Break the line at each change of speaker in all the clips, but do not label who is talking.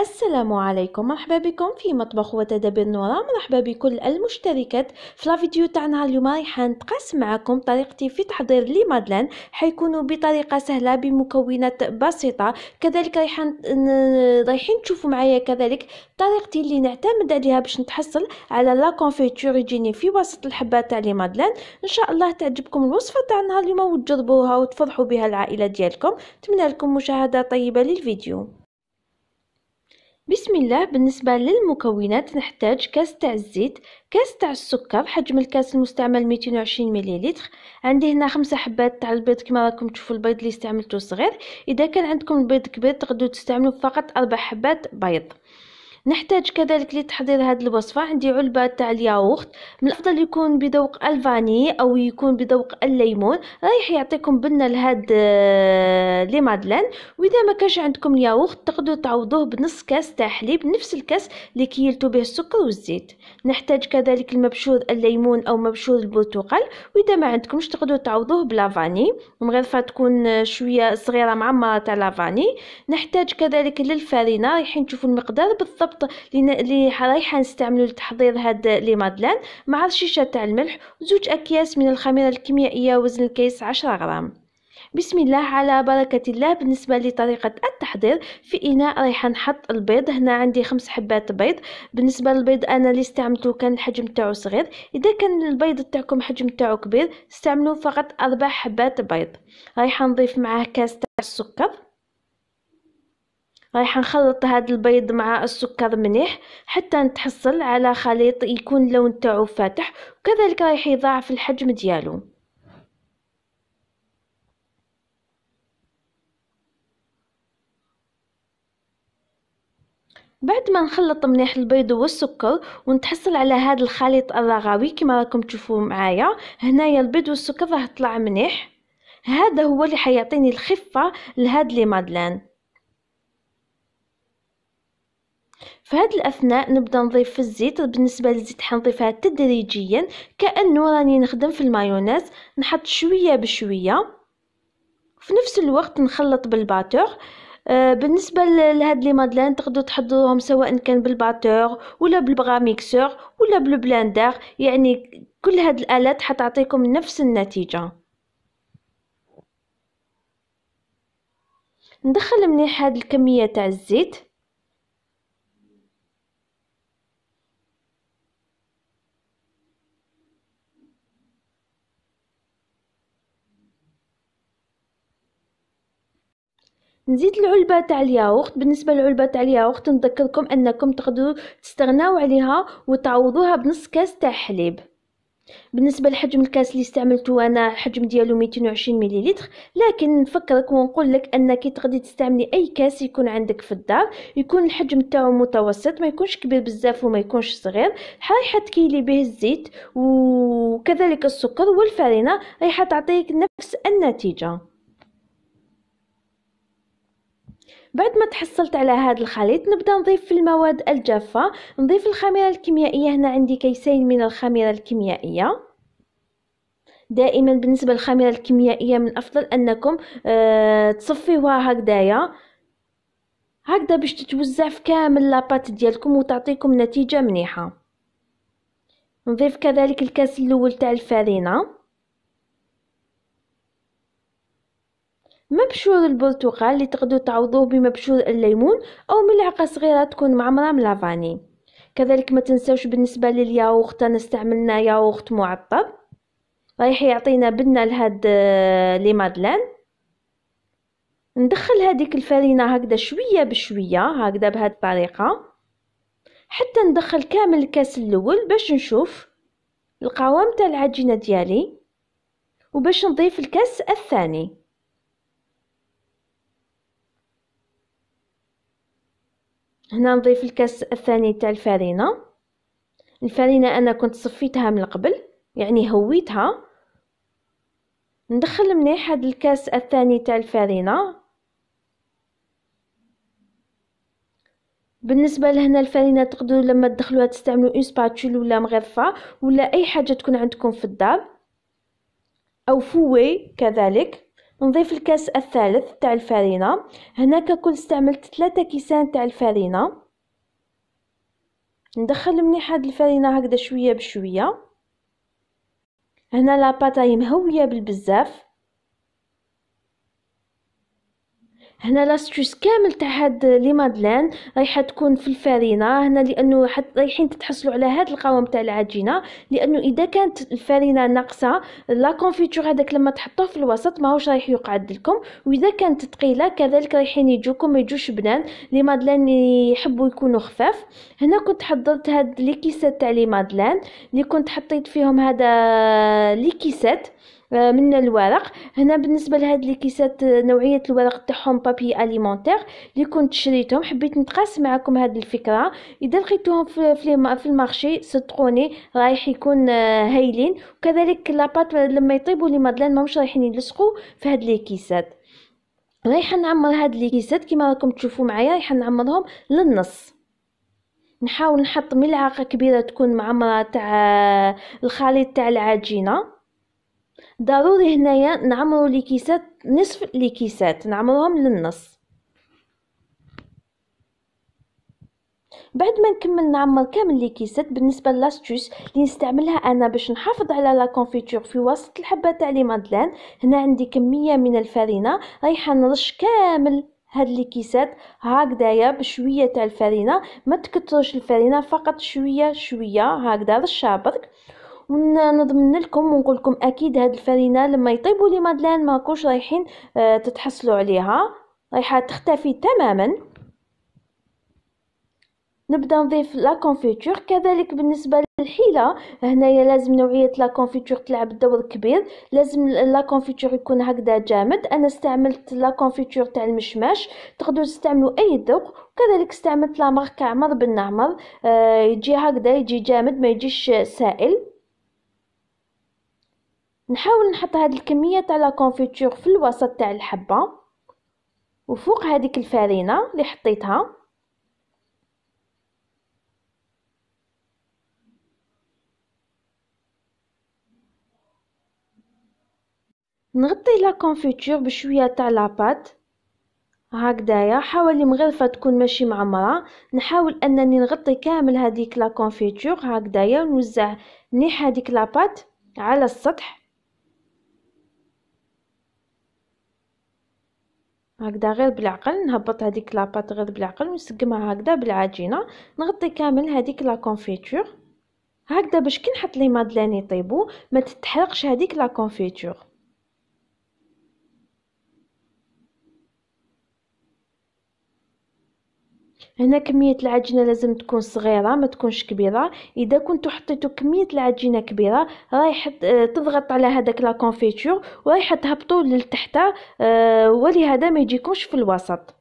السلام عليكم مرحبا بكم في مطبخ وتدابير نورا مرحبا بكل المشتركات في الفيديو تاعنا اليوم راح نتقاسم معكم طريقتي في تحضير لي مادلين حيكونوا بطريقه سهله بمكونات بسيطه كذلك رايحه رايحين تشوفوا معايا كذلك طريقتي اللي نعتمد عليها باش نتحصل على لا كونفيتور يجيني في وسط الحبه تاع لي مادلين ان شاء الله تعجبكم الوصفه تاعنا اليوم وتجربوها وتفرحوا بها العائله ديالكم نتمنى لكم مشاهده طيبه للفيديو بسم الله بالنسبة للمكونات نحتاج كاس تاع الزيت كاس تاع السكر حجم الكاس المستعمل 220 مليلتر عندي هنا خمسة حبات تاع البيض كما راكم تشوفوا البيض اللي استعملته صغير اذا كان عندكم البيض كبير تقدروا تستعملوا فقط اربع حبات بيض نحتاج كذلك لتحضير هذه الوصفة عندي علبة تاع الياغورت من الأفضل يكون بذوق الفاني أو يكون بذوق الليمون رايح يعطيكم بنة لهاد آه، لي مادلين وإذا ما كانش عندكم الياغورت تقدروا تعوضوه بنص كاس تاع حليب نفس الكاس اللي كيلتو به السكر والزيت نحتاج كذلك المبشور الليمون أو مبشور البرتقال وإذا ما عندكمش تقدروا تعوضوه بلافاني من غير تكون شوية صغيرة معمرة تاع لافاني نحتاج كذلك للفرينة رايحين تشوفوا المقدار بالضبط بالضبط اللي رايحه نستعملو لتحضير هاد لي مادلان مع رشيشه تاع الملح وزوج اكياس من الخميره الكيميائيه وزن الكيس 10 غرام بسم الله على بركة الله بالنسبة لطريقة التحضير في إناء رايحة نحط البيض هنا عندي خمس حبات بيض بالنسبة للبيض أنا اللي استعملته كان الحجم تاعو صغير إذا كان البيض تاعكم حجم تاعو كبير استعملوا فقط أربع حبات بيض رايحة نضيف معاه كاس تاع السكر رايح نخلط هذا البيض مع السكر مليح حتى نتحصل على خليط يكون لون تاعو فاتح وكذلك رايح يضاعف الحجم ديالو بعد ما نخلط مليح البيض والسكر ونتحصل على هذا الخليط الرغوي كما راكم تشوفوا معايا هنايا البيض والسكر راه طلع مليح هذا هو اللي حيعطيني الخفه لهاد لي مادلان في هاد الأثناء نبدأ نضيف في الزيت بالنسبة للزيت حنضيفها تدريجيا كأنه راني نخدم في المايونيز نحط شوية بشوية في نفس الوقت نخلط بالباتور آه، بالنسبه لهاد لي مادلين تقدروا تحضروهم سواء كان بالباتور ولا بالبغا ميكسور ولا بالبلاندر يعني كل هاد الالات حتعطيكم نفس النتيجه ندخل مليح هاد الكميه تاع الزيت نزيد العلبة تاع الياغورت بالنسبة للعلبة تاع الياغورت نذكركم أنكم تقدروا تستغناو عليها وتعوضوها بنص كاس تاع حليب بالنسبه لحجم الكاس اللي استعملته انا الحجم ديالو 220 مليلتر لكن نفكرك ونقول لك انك تقدري تستعملي اي كاس يكون عندك في الدار يكون الحجم تاعو متوسط ما يكونش كبير بزاف وما يكونش صغير رايحه تكيلي به الزيت وكذلك السكر والفرينه رايحه تعطيك نفس النتيجه بعد ما تحصلت على هذا الخليط نبدا نضيف في المواد الجافه نضيف الخميره الكيميائيه هنا عندي كيسين من الخميره الكيميائيه دائما بالنسبه للخميره الكيميائيه من الافضل انكم آه تصفيوها هكذايا هكذا باش تتوزع في كامل لاباط ديالكم وتعطيكم نتيجه مليحه نضيف كذلك الكاس الاول تاع الفارينه مبشور البرتقال اللي تقدروا تعوضوه بمبشور الليمون او ملعقه صغيره تكون معمره من لافاني كذلك ما تنساوش بالنسبه للياغورت انا استعملنا ياغورت معطب رايح يعطينا بنه لهاد آه، لي مادلين ندخل هذيك الفرينه هكذا شويه بشويه هكذا بهاد الطريقه حتى ندخل كامل الكاس الاول باش نشوف القوام تاع العجينه ديالي وباش نضيف الكاس الثاني هنا نضيف الكاس الثاني تاع الفرينه الفرينه انا كنت صفيتها من قبل يعني هويتها ندخل مليح هاد الكاس الثاني تاع الفرينه بالنسبه لهنا الفرينه تقدروا لما تدخلوها تستعملوا اون سباتول ولا مغرفه ولا اي حاجه تكون عندكم في الدار او فوي كذلك نضيف الكاس الثالث تاع الفارينة هنا ككل استعملت ثلاثة كيسان تاع الفارينة ندخل مليح هاد الفارينة هكذا شوية بشوية هنا لاباطاي مهوية بالبزاف هنا لاستوس كامل تاع هاد لي مادلين رايحه تكون في الفرينه هنا لانه حت رايحين تتحصلوا على هاد القوام تاع العجينه لانه اذا كانت الفرينه ناقصه لا كونفيتور هذاك لما تحطوه في الوسط ماهوش رايح يقعد لكم واذا كانت ثقيله كذلك رايحين يجوكم ما يجوش بنان لي مادلين يحبوا يكونوا خفاف هنا كنت حضرت هاد لي كيسات تاع لي مادلين اللي كنت حطيت فيهم هذا لي كيسات من الورق هنا بالنسبه لهاد الكيسات نوعيه الورق تاعهم بابي اليمونتير اللي كنت شريتهم حبيت نتقاسم معكم هاد الفكره اذا لقيتوهم في في المارشي صدقوني رايح يكون آه، هايلين وكذلك لاباط لما يطيبوا لي مادلين ماهمش رايحين يلصقوا في هاد الكيسات رايحه نعمر هاد الكيسات كما راكم تشوفوا معايا رايحه نعمرهم للنص نحاول نحط ملعقه كبيره تكون معمره تاع آه، الخليط تاع العجينه ضروري هنايا نعمرو كيسات نصف كيسات نعمروهم للنص بعد ما نكمل نعمر كامل كيسات بالنسبه للاستوس اللي نستعملها انا باش نحافظ على لا كونفيتور في وسط الحبه تاع لي مادلان هنا عندي كميه من الفرينه رايحه نرش كامل هاد كيسات هكذايا بشويه تاع الفرينه ما تكترش الفرينه فقط شويه شويه هكذا رشها برك ونضمن لكم ونقول لكم اكيد هاد الفرينه لما يطيبوا لي مادلان ماكوش رايحين آه، تتحصلوا عليها رايحه تختفي تماما نبدا نضيف لا كونفيتور كذلك بالنسبه الحيله هنايا لازم نوعيه لا كونفيتور تلعب دور كبير لازم لا كونفيتور يكون هكذا جامد انا استعملت لا كونفيتور تاع المشماش تقدروا تستعملوا اي ذوق وكذلك استعملت لا ماركه عمر بن عمر آه يجي هكذا يجي جامد ما يجيش سائل نحاول نحط هاد الكميه تاع لا في الوسط تاع الحبه وفوق هذيك الفارينه اللي حطيتها نغطي لا كونفيتور بشويه تاع لاباط هكدايا حاولي مغرفه تكون ماشي معمره نحاول انني نغطي كامل هذيك لا كونفيتور هكدايا ونوزع مليح هذيك لاباط على السطح هكذا غير بالعقل نهبط هذيك لاباط غير بالعقل ونسقمها هكذا بالعجينه نغطي كامل هذيك لا كونفيتور هكذا باش كي نحط لي مادلين يطيبوا ما تتحرقش هذيك لا كونفيتور هنا كمية العجينة لازم تكون صغيرة ما تكونش كبيرة إذا كنتو حطيتو كمية العجينة كبيرة رايح آه، تضغط على هذاك لا كونفيتور ورايح تهبطو للتحت آه، ولهذا ما يجيكمش في الوسط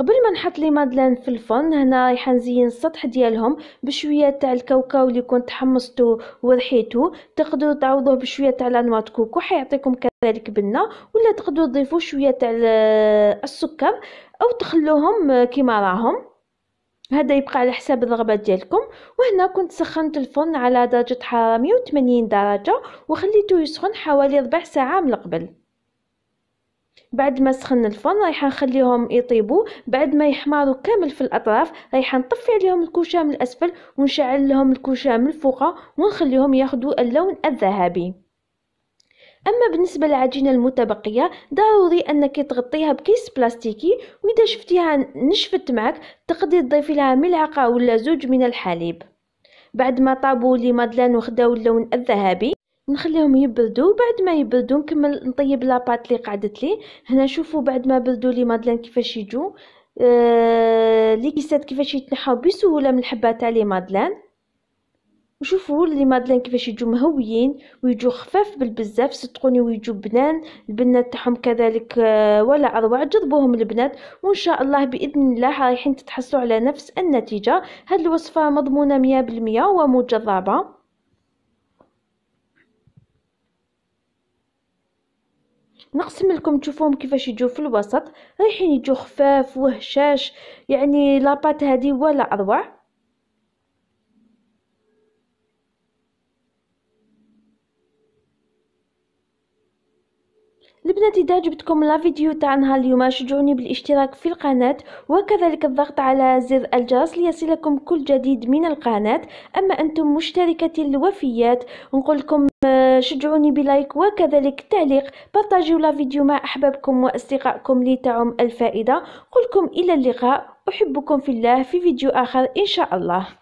قبل ما نحط لي مادلين في الفرن هنا رايحه نزين السطح ديالهم بشويه تاع الكاوكاو اللي كنت حمصته ورحيته تقدروا تعوضوه بشويه تاع لانوا كوكو حيعطيكم كذلك بنه ولا تقدروا تضيفوا شويه تاع السكر او تخلوهم كيما راهم هذا يبقى على حساب الرغبات ديالكم وهنا كنت سخنت الفرن على درجه حراره 180 درجه وخليته يسخن حوالي ربع ساعه من قبل بعد ما سخن الفرن رايحه نخليهم يطيبوا بعد ما يحمروا كامل في الاطراف رايحه نطفي عليهم الكوشه من الاسفل ونشعل لهم الكوشه من الفوق ونخليهم ياخذوا اللون الذهبي اما بالنسبه للعجينه المتبقيه ضروري انك تغطيها بكيس بلاستيكي واذا شفتيها نشفت معك تقدري تضيفي لها ملعقه ولا زوج من الحليب بعد ما طابوا لي مادلان وخداو اللون الذهبي نخليهم يبردوا بعد ما يبردوا نكمل نطيب لاباط اللي قعدت لي هنا شوفوا بعد ما بردوا لي مادلين كيفاش يجوا آه، لي كيسات كيفاش يتنحاو بسهوله من الحبه تاع لي مادلين وشوفوا لي مادلين كيفاش يجوا مهويين ويجوا خفاف بالبزاف صدقوني ويجوا بنان البنات تاعهم كذلك آه، ولا اروع جربوهم البنات وان شاء الله باذن الله رايحين تتحصلوا على نفس النتيجه هاد الوصفه مضمونه 100% ومجربه نقسم لكم تشوفوهم كيفاش يجوا في الوسط رايحين يجوا خفاف وهشاش يعني لاباط هذه ولا اروع اذا عجبتكم لا فيديو نهار اليوم شجعوني بالاشتراك في القناة وكذلك الضغط على زر الجرس ليصلكم كل جديد من القناة اما انتم مشتركة الوفيات نقول لكم آه، شجعوني بلايك وكذلك تعليق بارطاجيو لا فيديو مع احبابكم واصدقائكم لتعم الفائدة قلكم الى اللقاء احبكم في الله في فيديو اخر ان شاء الله